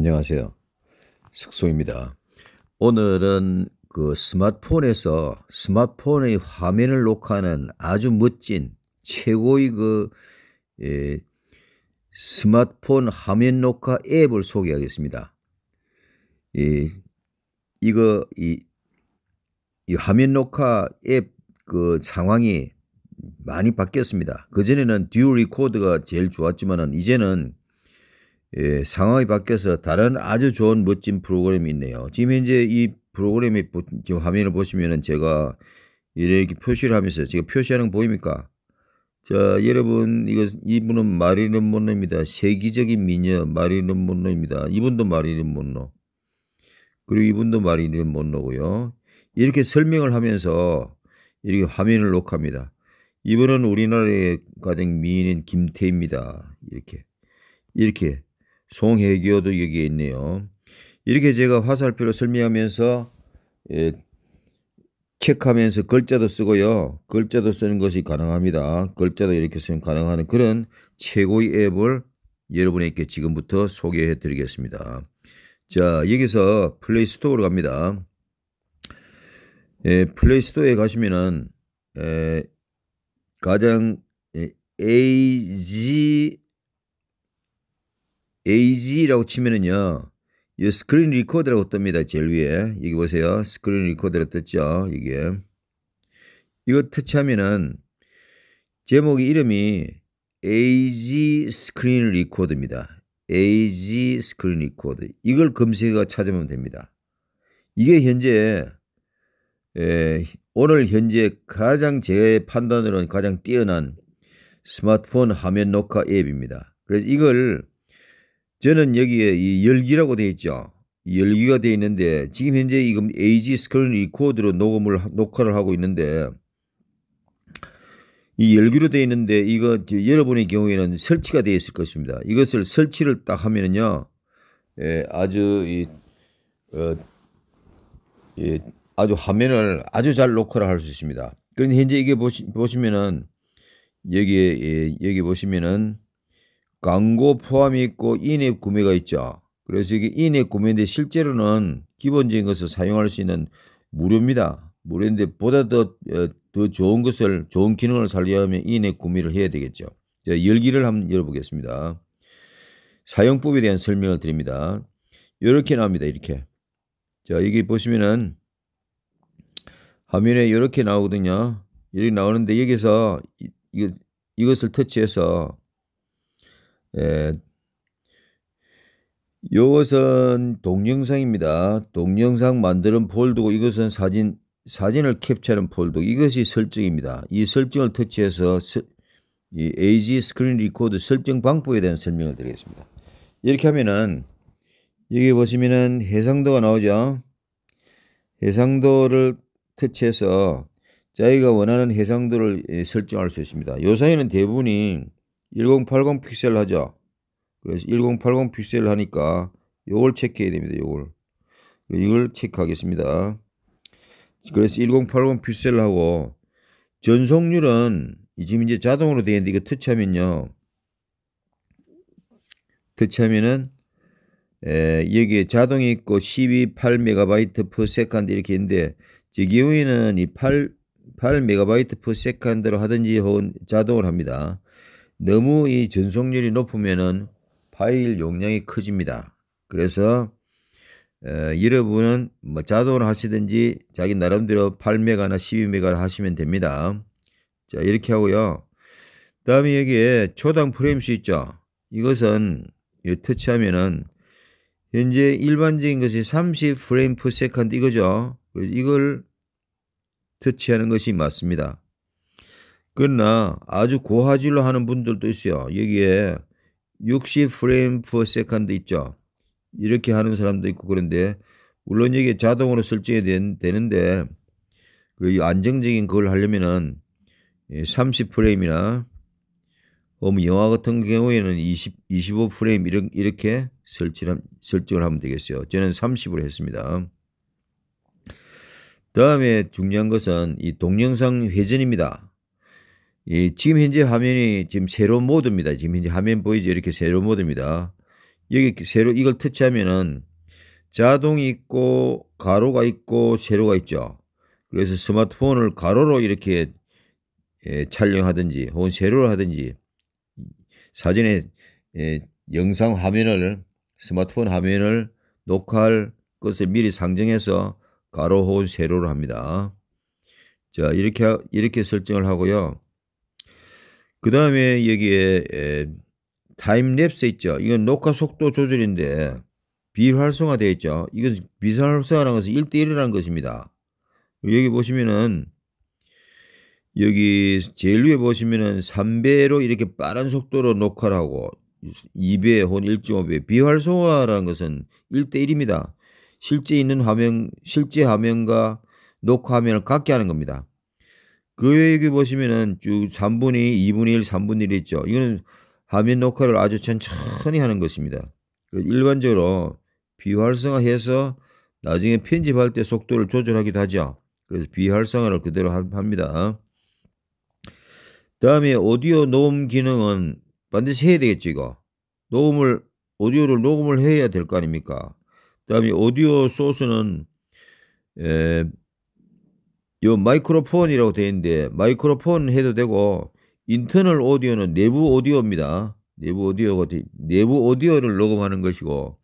안녕하세요. 숙소입니다. 오늘은 그 스마트폰에서 스마트폰의 화면을 녹화하는 아주 멋진 최고의 그 예, 스마트폰 화면 녹화 앱을 소개하겠습니다. 이 예, 이거 이, 이 화면 녹화 앱그 상황이 많이 바뀌었습니다. 그전에는 듀얼 리코드가 제일 좋았지만은 이제는 예, 상황이 바뀌어서 다른 아주 좋은 멋진 프로그램이 있네요. 지금 현재 이 프로그램의 화면을 보시면은 제가 이렇게 표시를 하면서 제가 표시하는 거 보입니까? 자, 여러분, 이거, 이분은 마리는 못노입니다. 세계적인 미녀 마리는 못노입니다. 이분도 마리는 못노. 그리고 이분도 마리는 못노고요. 이렇게 설명을 하면서 이렇게 화면을 녹화합니다. 이분은 우리나라의 가장 미인인 김태입니다. 이렇게. 이렇게. 송해교도 여기에 있네요. 이렇게 제가 화살표로 설명하면서 예, 체크하면서 글자도 쓰고요. 글자도 쓰는 것이 가능합니다. 글자도 이렇게 쓰면 가능한 그런 최고의 앱을 여러분에게 지금부터 소개해 드리겠습니다. 자 여기서 플레이스토어로 갑니다. 예, 플레이스토어에 가시면은 예, 가장 에, 예, AG AG라고 치면은요. 이 스크린 리코더라고 뜹니다. 제일 위에. 여기 보세요. 스크린 리코더고 떴죠. 이게. 이거 터치하면은 제목이 이름이 AG 스크린 리코더입니다. AG 스크린 리코더. 이걸 검색어 찾으면 됩니다. 이게 현재 예, 오늘 현재 가장 제 판단으로는 가장 뛰어난 스마트폰 화면 녹화 앱입니다. 그래서 이걸 저는 여기에 이 열기라고 되어 있죠. 열기가 되어 있는데 지금 현재 이금 AG 스크린 리코드로 녹음을 녹화를 하고 있는데 이 열기로 되어 있는데 이거 여러분의 경우에는 설치가 되어 있을 것입니다. 이것을 설치를 딱 하면은요, 예, 아주 이 어, 예, 아주 화면을 아주 잘 녹화를 할 수 있습니다. 그런데 현재 이게 보시, 보시면은 여기에 예, 여기 보시면은 광고 포함이 있고 인앱 구매가 있죠. 그래서 이게 인앱 구매인데 실제로는 기본적인 것을 사용할 수 있는 무료입니다. 무료인데 보다 더, 어, 더 좋은 것을, 좋은 기능을 살려면 인앱 구매를 해야 되겠죠. 자, 열기를 한번 열어보겠습니다. 사용법에 대한 설명을 드립니다. 이렇게 나옵니다. 이렇게. 자, 여기 보시면은 화면에 이렇게 나오거든요. 이렇게 나오는데 여기서 이, 이, 이것을 터치해서 예. 이것은 동영상입니다. 동영상 만드는 폴드고 이것은 사진 사진을 캡처하는 폴드 이것이 설정입니다. 이 설정을 터치해서 서, 이 AG 스크린 리코드 설정 방법에 대한 설명을 드리겠습니다. 이렇게 하면은 여기 보시면은 해상도가 나오죠. 해상도를 터치해서 자기가 원하는 해상도를 예, 설정할 수 있습니다. 요 사이는 대부분이 1080 픽셀 하자. 그래서 1080 픽셀 하니까 요걸 체크해야 됩니다. 요걸. 이걸 체크하겠습니다. 그래서 1080 픽셀 하고 전속률은 지금 이제 자동으로 되는데 어있 이거 터치하면요. 터치하면은 에, 여기에 자동이 있고 12.8MB per second 이렇게 있는데 제 경우에는 이 8, 8MB per second로 하든지 혹은 자동을 합니다. 너무 이전속률이 높으면은 파일 용량이 커집니다. 그래서 에, 어, 여러분은 뭐 자동으로 하시든지 자기 나름대로 8메가나 12메가를 하시면 됩니다. 자 이렇게 하고요. 다음에 여기에 초당 프레임수 있죠. 이것은 터치하면은 현재 일반적인 것이 30 프레임 p 세컨 s 이거죠. 이걸 터치하는 것이 맞습니다. 그러나 아주 고화질로 하는 분들도 있어요. 여기에 60 프레임 퍼 세컨드 있죠. 이렇게 하는 사람도 있고 그런데 물론 이게 자동으로 설정이 되는데 그리고 안정적인 그걸 하려면은 30 예, 프레임이나 영화 같은 경우에는 20, 25 프레임 이렇게 설정 설정을 하면 되겠어요. 저는 30으로 했습니다. 다음에 중요한 것은 이 동영상 회전입니다. 예, 지금 현재 화면이 지금 세로 모드입니다. 지금 현재 화면 보이죠? 이렇게 세로 모드입니다. 여기 세로 이걸 터치하면은 자동이 있고 가로가 있고 세로가 있죠. 그래서 스마트폰을 가로로 이렇게 예, 촬영하든지 혹은 세로로 하든지 사진에 예, 영상 화면을 스마트폰 화면을 녹화할 것을 미리 상정해서 가로 혹은 세로로 합니다. 자 이렇게 이렇게 설정을 하고요. 그 다음에 여기에 타임랩스 있죠. 이건 녹화 속도 조절인데 비활성화 되어 있죠. 이건 비활성화라는 것은 1대1이라는 것입니다. 여기 보시면은 여기 제일 위에 보시면은 3배로 이렇게 빠른 속도로 녹화를 하고 2배 혹은 1.5배 비활성화라는 것은 1대1입니다. 실제 있는 화면, 실제 화면과 녹화 화면을 같게 하는 겁니다. 그 외에 여기 보시면은 쭉 3분의 2분의 1, 3분의 1 있죠. 이거는 화면 녹화를 아주 천천히 하는 것입니다. 일반적으로 비활성화해서 나중에 편집할 때 속도를 조절하기도 하죠. 그래서 비활성화를 그대로 합니다. 다음에 오디오 녹음 기능은 반드시 해야 되겠죠, 이거. 녹음을, 오디오를 녹음을 해야 될 거 아닙니까? 그 다음에 오디오 소스는, 에, 요 마이크로폰이라고 되어 있는데 마이크로폰 해도 되고 인터널 오디오는 내부 오디오입니다. 내부 오디오가 내부 오디오를 녹음하는 것이고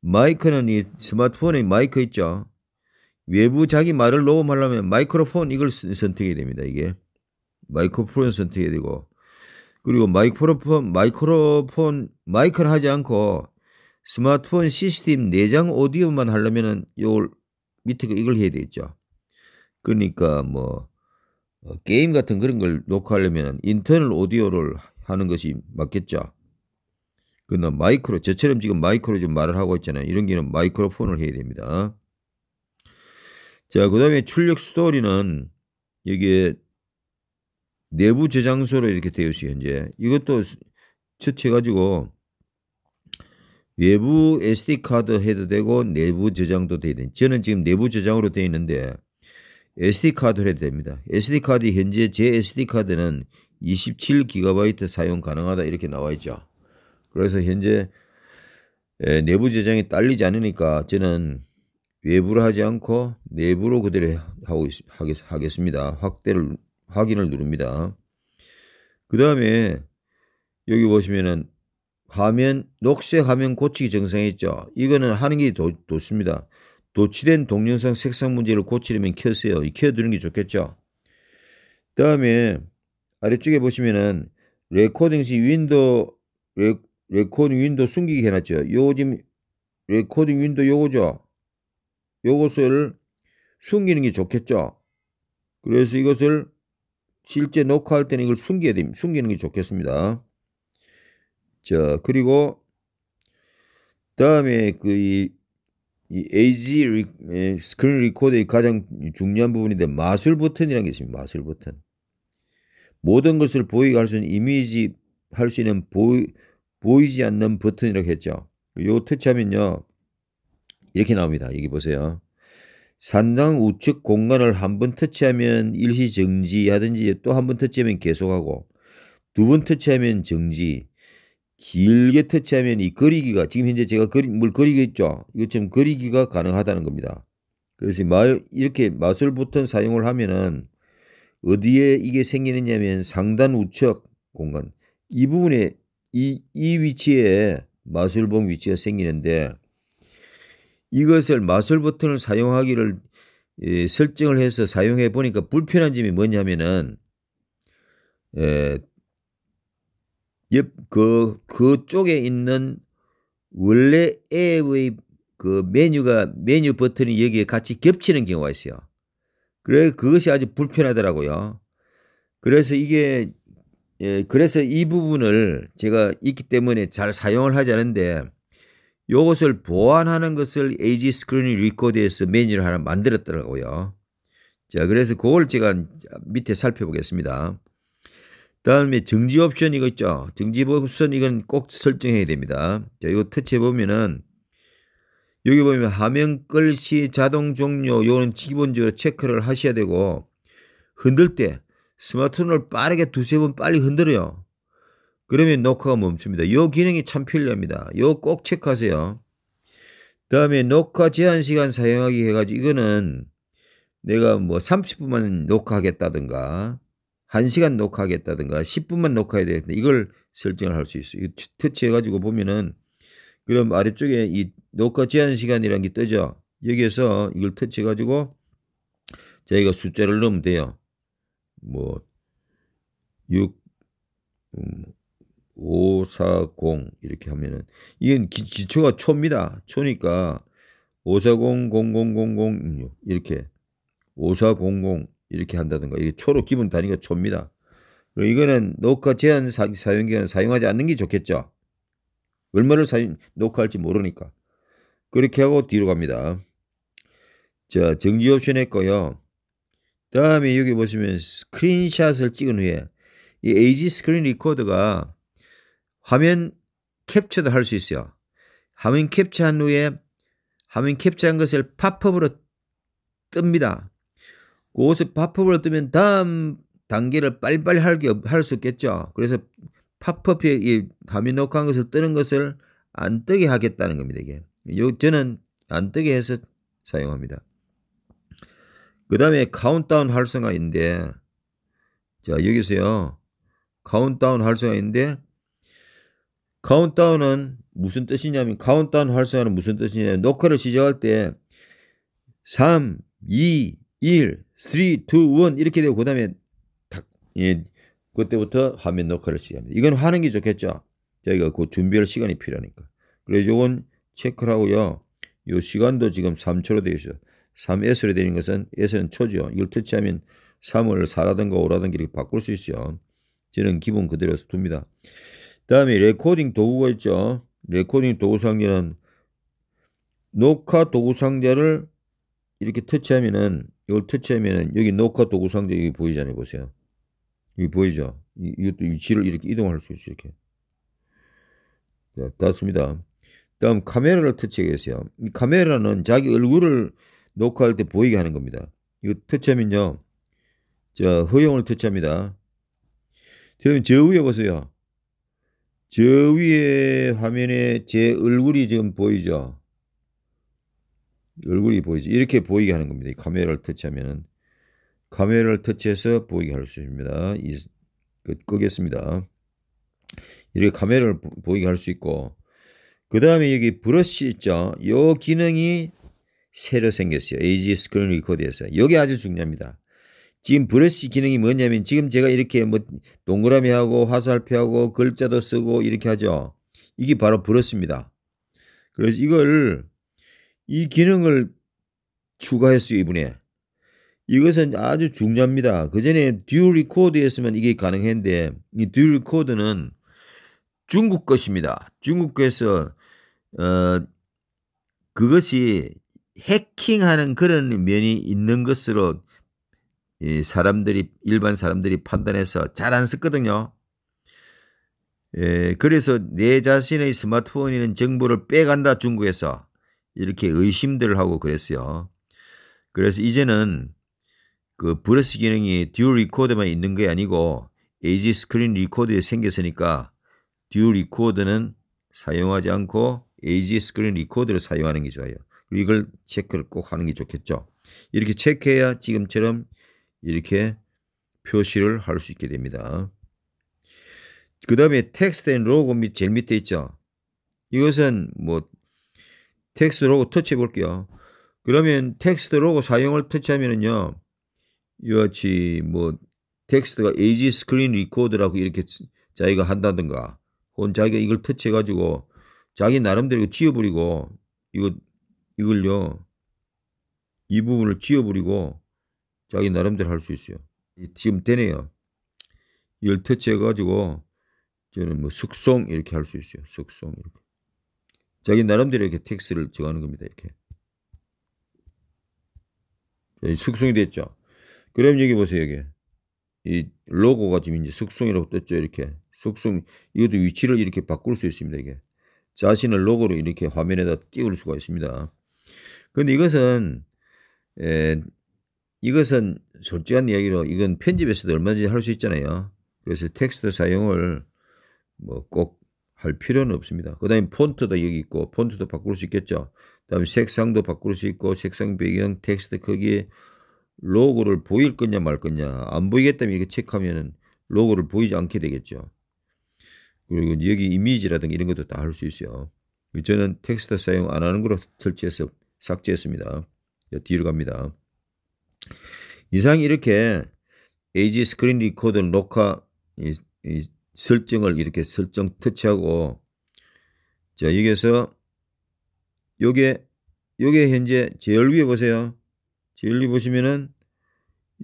마이크는 이스마트폰에 마이크 있죠. 외부 자기 말을 녹음하려면 마이크로폰 이걸 선택해야 됩니다. 이게 마이크로폰 선택해야 되고 그리고 마이크로폰 마이크로폰 마이크를 하지 않고 스마트폰 시스템 내장 오디오만 하려면은 요 밑에 그 이걸 해야 되겠죠. 그러니까 뭐 어, 게임 같은 그런 걸 녹화하려면 인터널 오디오를 하는 것이 맞겠죠. 그러나 마이크로 저처럼 지금 마이크로 좀 말을 하고 있잖아요. 이런 경우는 마이크로폰을 해야 됩니다. 자, 그 다음에 출력 스토리는 여기에 내부 저장소로 이렇게 되어 있어요, 현재. 이것도 처치해가지고 외부 SD카드 해도 되고 내부 저장도 되어 있는 저는 지금 내부 저장으로 되어 있는데 SD카드를 해야 됩니다. SD카드 현재 제 SD카드는 27GB 사용 가능하다 이렇게 나와 있죠. 그래서 현재 내부 저장이 딸리지 않으니까 저는 외부로 하지 않고 내부로 그대로 하고 있, 하겠, 습니다 확대를 확인을 누릅니다. 그 다음에 여기 보시면은 화면 녹색 화면 고치기 정상 있죠. 이거는 하는 게 더, 좋습니다. 도치된 동영상 색상 문제를 고치려면 켜세요. 켜두는 게 좋겠죠. 다음에 아래쪽에 보시면은 레코딩 시 윈도우 레, 코딩 윈도우 숨기기 해놨죠. 요거 지금 레코딩 윈도우 요거죠. 요것을 숨기는 게 좋겠죠. 그래서 이것을 실제 녹화할 때는 이걸 숨겨야 됩니다. 숨기는 게 좋겠습니다. 자, 그리고 다음에 그이 AG 리, 예, 스크린 리코더의 가장 중요한 부분인데 마술 버튼이라는 게 있습니다. 마술 버튼. 모든 것을 보이게 할 수 있는 이미지 할 수 있는 보이, 보이지 않는 버튼이라고 했죠. 요 터치하면요. 이렇게 나옵니다. 여기 보세요. 산당 우측 공간을 한 번 터치하면 일시 정지하든지 또 한 번 터치하면 계속하고 두 번 터치하면 정지 길게 터치하면 이 그리기가 지금 현재 제가 그리, 뭘 그리겠죠. 이것처럼 그리기가 가능하다는 겁니다. 그래서 마, 이렇게 마술 버튼 사용을 하면은 어디에 이게 생기느냐면 상단 우측 공간 이 부분에 이, 이 위치에 마술봉 위치가 생기는데 이것을 마술 버튼을 사용하기를 예, 설정을 해서 사용해 보니까 불편한 점이 뭐냐면은 예, 옆그 그쪽에 있는 원래 앱의 그 메뉴가 메뉴 버튼이 여기에 같이 겹치는 경우가 있어요. 그래 그것이 아주 불편하더라고요. 그래서 이게 예, 그래서 이 부분을 제가 있기 때문에 잘 사용을 하지 않은데 이것을 보완하는 것을 AG 스크린 리코드에서 메뉴를 하나 만들었더라고요. 자, 그래서 그걸 제가 밑에 살펴보겠습니다. 다음에 정지 옵션 이거 있죠. 정지 옵션 이건 꼭 설정해야 됩니다. 자, 이거 터치해 보면은 여기 보면 화면 끌시 자동 종료 요거는 기본적으로 체크를 하셔야 되고 흔들 때 스마트폰을 빠르게 두세 번 빨리 흔들어요. 그러면 녹화가 멈춥니다. 요 기능이 참 필요합니다. 요꼭 체크하세요. 다음에 녹화 제한 시간 사용하기 해가지고 이거는 내가 뭐 30분만 녹화하겠다든가 1시간 녹화하겠다든가 10분만 녹화해야 되겠다. 이걸 설정을 할 수 있어요. 터치해가지고 보면은 그럼 아래쪽에 이 녹화 제한 시간이라는 게 뜨죠. 여기에서 이걸 터치해가지고 저희가 숫자를 넣으면 돼요. 뭐 6, 음, 5, 4, 0 이렇게 하면은 이건 기, 초가 초입니다. 초니까 5, 4, 0, 0, 0, 0, 0 이렇게 5, 4, 0, 0 이렇게 한다든가 이게 초로 기본 단위가 초입니다. 그리고 이거는 녹화 제한 사, 용기간 사용하지 않는 게 좋겠죠. 얼마를 사용 녹화할지 모르니까 그렇게 하고 뒤로 갑니다. 자 정지 옵션 했고요. 다음에 여기 보시면 스크린샷을 찍은 후에 이 AG 스크린 리코더가 화면 캡처도 할 수 있어요. 화면 캡처한 후에 화면 캡처한 것을 팝업으로 뜹니다. 그 곳에 팝업을 뜨면 다음 단계를 빨리빨리 할수 있겠죠. 그래서 팝업에 이 화면 녹화한 것을 뜨는 것을 안 뜨게 하겠다는 겁니다. 이게 요, 저는 안 뜨게 해서 사용합니다. 그 다음에 카운트다운 활성화인데 자 여기서요 카운트다운 활성화인데 카운트다운은 무슨 뜻이냐면 카운트다운 활성화는 무슨 뜻이냐면 녹화를 시작할 때 3, 2, 1 3, 2, 1 이렇게 되고 그 다음에 탁 예, 그때부터 화면 녹화를 시작합니다. 이건 하는 게 좋겠죠. 저희가 그 준비할 시간이 필요하니까. 그래서 이건 체크를 하고요. 이 시간도 지금 3초로 되어 있어요. 3S로 되는 것은 S는 초죠. 이걸 터치하면 3을 4라든가 5라든가 이렇게 바꿀 수 있어요. 저는 기본 그대로 해서 둡니다. 다음에 레코딩 도구가 있죠. 레코딩 도구 상자는 녹화 도구 상자를 이렇게 터치하면은 이걸 터치하면은 여기 녹화 도구 상자 여기 보이잖아요. 보세요. 여기 보이죠? 이, 이것도 위치를 이렇게 이동할 수 있어요. 이렇게. 자, 닿습니다. 다음 카메라를 터치하겠어요. 이 카메라는 자기 얼굴을 녹화할 때 보이게 하는 겁니다. 이거 터치하면요. 자, 허용을 터치합니다. 그러면 저 위에 보세요. 저 위에 화면에 제 얼굴이 지금 보이죠? 얼굴이 보이지 이렇게 보이게 하는 겁니다. 카메라를 터치하면은 카메라를 터치해서 보이게 할 수 있습니다. 이, 그 끄겠습니다. 이렇게 카메라를 보이게 할 수 있고 그 다음에 여기 브러쉬 있죠. 이 기능이 새로 생겼어요. AG 스크린 리코드에서 여기 아주 중요합니다. 지금 브러쉬 기능이 뭐냐면 지금 제가 이렇게 뭐 동그라미하고 화살표하고 글자도 쓰고 이렇게 하죠. 이게 바로 브러쉬입니다. 그래서 이걸 이 기능을 추가했어요, 이번에. 이것은 아주 중요합니다. 그전에 듀얼 리코드였으면 이게 가능했는데 이 듀얼 리코드는 중국 것입니다. 중국에서 어, 그것이 해킹하는 그런 면이 있는 것으로 이 사람들이 일반 사람들이 판단해서 잘 안 썼거든요. 예, 그래서 내 자신의 스마트폰에는 정보를 빼간다 중국에서 이렇게 의심들을 하고 그랬어요. 그래서 이제는 그 브레스 기능이 듀얼 리코드만 있는 게 아니고 에이지 스크린 리코드에 생겼으니까 듀얼 리코드는 사용하지 않고 에이지 스크린 리코드를 사용하는 게 좋아요. 이걸 체크를 꼭 하는 게 좋겠죠. 이렇게 체크해야 지금처럼 이렇게 표시를 할 수 있게 됩니다. 그 다음에 텍스트 앤 로고 및 제일 밑에 있죠. 이것은 뭐 텍스트 로고 터치해 볼게요. 그러면 텍스트 로고 사용을 터치하면은요. 이와 같이 뭐 텍스트가 에이지 스크린 리코드라고 이렇게 자기가 한다든가 혹은 자기가 이걸 터치해 가지고 자기 나름대로 지워버리고 이거 이걸요 이 부분을 지워버리고 자기 나름대로 할 수 있어요 지금 되네요 이걸 터치해 가지고 저는 뭐 숙성 이렇게 할 수 있어요 숙성 이렇게 자기 나름대로 이렇게 tx를 정하는 겁니다. 이렇게. 예, 숙성이 됐죠. 그럼 여기 보세요. 여기. 이 로고가 지금 이제 숙성이라고 떴죠. 이렇게. 숙성, 이것도 위치를 이렇게 바꿀 수 있습니다. 이게. 자신을 로고로 이렇게 화면에다 띄울 수가 있습니다. 근데 이것은, 에, 예, 이것은 솔직한 이야기로 이건 편집에서도 얼마든지 할 수 있잖아요. 그래서 텍스트 사용을 뭐꼭 할 필요는 없습니다. 그 다음에 폰트도 여기 있고 폰트도 바꿀 수 있겠죠. 그 다음에 색상도 바꿀 수 있고 색상 배경 텍스트 크기 로고를 보일 거냐 말 거냐 안 보이겠다면 이렇게 체크하면 로고를 보이지 않게 되겠죠. 그리고 여기 이미지라든가 이런 것도 다 할 수 있어요. 저는 텍스트 사용 안 하는 걸로 설치해서 삭제했습니다. 뒤로 갑니다. 이상 이렇게 AG 스크린 리코더 녹화 이, 이 설정을 이렇게 설정 터치하고 자 여기에서 요게 요게 현재 제일 위에 보세요. 제일 위에 보시면은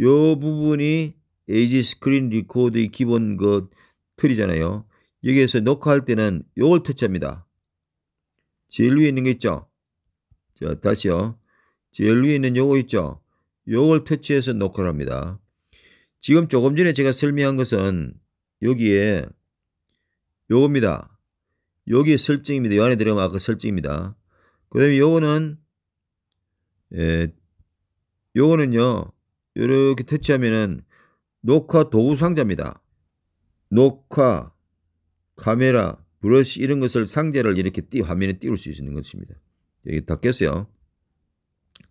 요 부분이 에이지 스크린 리코드의 기본 그 틀이잖아요. 여기에서 녹화할 때는 요걸 터치합니다. 제일 위에 있는 게 있죠? 자, 다시요. 제일 위에 있는 요거 있죠? 요걸 터치해서 녹화를 합니다. 지금 조금 전에 제가 설명한 것은 여기에 요겁니다. 여기 설정입니다. 요안에 들어가면 아까 설정입니다. 그 다음에 요거는 예, 요거는요. 요렇게 터치하면은 녹화 도구 상자입니다. 녹화, 카메라, 브러쉬 이런 것을 상자를 이렇게 띄, 화면에 띄울 수 있는 것입니다. 여기 닫겠어요.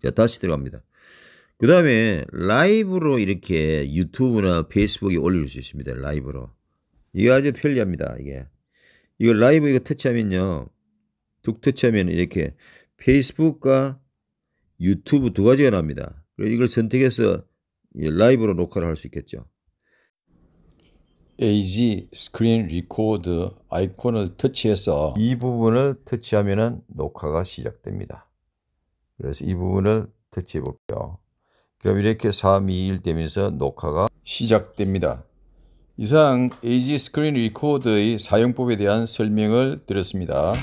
자, 다시 들어갑니다. 그 다음에 라이브로 이렇게 유튜브나 페이스북에 올릴 수 있습니다. 라이브로. 이게 아주 편리합니다. 이게. 이거 라이브 이거 터치하면요. 툭 터치하면 이렇게 페이스북과 유튜브 두 가지가 나옵니다. 그래서 이걸 선택해서 라이브로 녹화를 할 수 있겠죠. AG 스크린 리코드 아이콘을 터치해서 이 부분을 터치하면 녹화가 시작됩니다. 그래서 이 부분을 터치해 볼게요. 그럼 이렇게 3, 2, 1 되면서 녹화가 시작됩니다. 이상 AG 스크린 리코더의 사용법에 대한 설명을 드렸습니다.